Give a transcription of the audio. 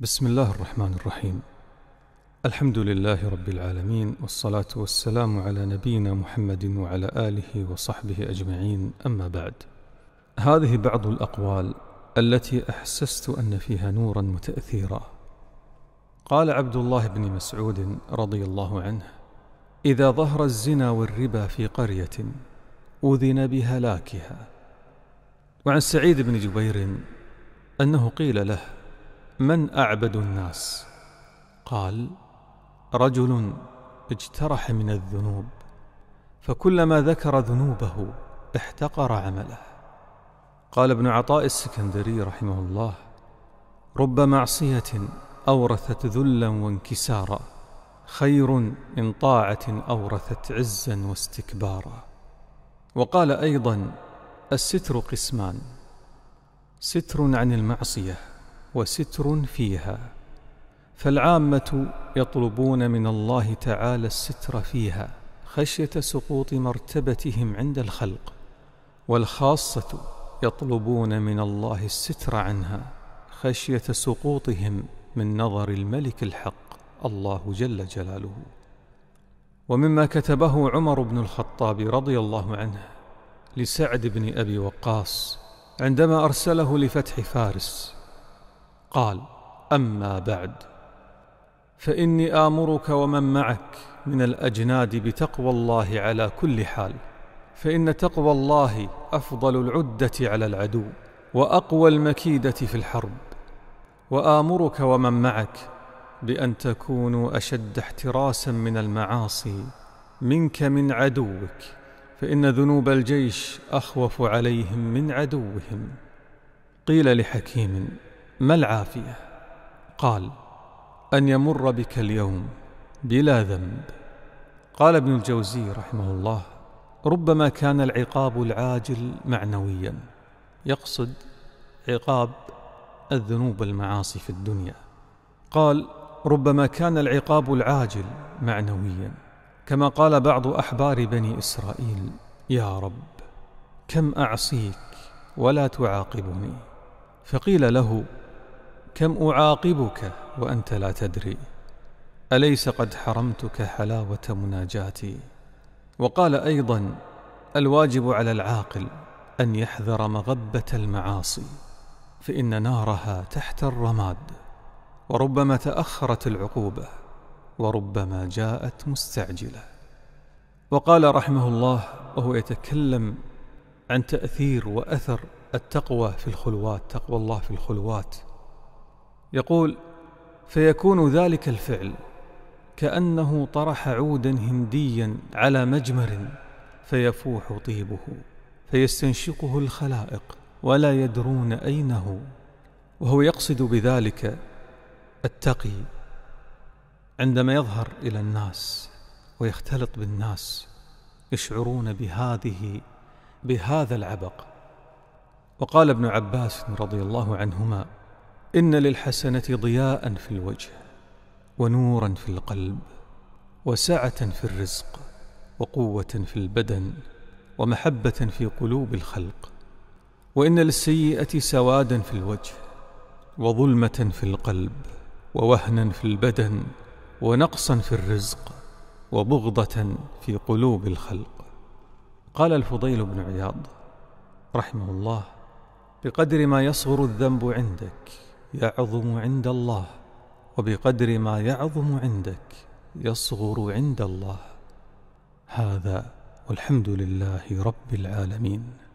بسم الله الرحمن الرحيم الحمد لله رب العالمين والصلاة والسلام على نبينا محمد وعلى آله وصحبه أجمعين أما بعد هذه بعض الأقوال التي أحسست أن فيها نورا متأثيرا قال عبد الله بن مسعود رضي الله عنه إذا ظهر الزنا والربا في قرية أذن بهلاكها وعن سعيد بن جبير أنه قيل له من اعبد الناس قال رجل اجترح من الذنوب فكلما ذكر ذنوبه احتقر عمله قال ابن عطاء السكندري رحمه الله رب معصيه اورثت ذلا وانكسارا خير من طاعه اورثت عزا واستكبارا وقال ايضا الستر قسمان ستر عن المعصيه وستر فيها فالعامه يطلبون من الله تعالى الستر فيها خشيه سقوط مرتبتهم عند الخلق والخاصه يطلبون من الله الستر عنها خشيه سقوطهم من نظر الملك الحق الله جل جلاله ومما كتبه عمر بن الخطاب رضي الله عنه لسعد بن ابي وقاص عندما ارسله لفتح فارس قال اما بعد فاني امرك ومن معك من الاجناد بتقوى الله على كل حال فان تقوى الله افضل العده على العدو واقوى المكيده في الحرب وامرك ومن معك بان تكونوا اشد احتراسا من المعاصي منك من عدوك فان ذنوب الجيش اخوف عليهم من عدوهم قيل لحكيم ما العافيه قال ان يمر بك اليوم بلا ذنب قال ابن الجوزي رحمه الله ربما كان العقاب العاجل معنويا يقصد عقاب الذنوب المعاصي في الدنيا قال ربما كان العقاب العاجل معنويا كما قال بعض احبار بني اسرائيل يا رب كم اعصيك ولا تعاقبني فقيل له كم أعاقبك وأنت لا تدري أليس قد حرمتك حلاوة مناجاتي وقال أيضا الواجب على العاقل أن يحذر مغبة المعاصي فإن نارها تحت الرماد وربما تأخرت العقوبة وربما جاءت مستعجلة وقال رحمه الله وهو يتكلم عن تأثير وأثر التقوى في الخلوات تقوى الله في الخلوات يقول فيكون ذلك الفعل كانه طرح عودا هنديا على مجمر فيفوح طيبه فيستنشقه الخلائق ولا يدرون اين هو وهو يقصد بذلك التقي عندما يظهر الى الناس ويختلط بالناس يشعرون بهذه بهذا العبق وقال ابن عباس رضي الله عنهما ان للحسنه ضياء في الوجه ونورا في القلب وسعه في الرزق وقوه في البدن ومحبه في قلوب الخلق وان للسيئه سوادا في الوجه وظلمه في القلب ووهنا في البدن ونقصا في الرزق وبغضه في قلوب الخلق قال الفضيل بن عياض رحمه الله بقدر ما يصغر الذنب عندك يعظم عند الله وبقدر ما يعظم عندك يصغر عند الله هذا والحمد لله رب العالمين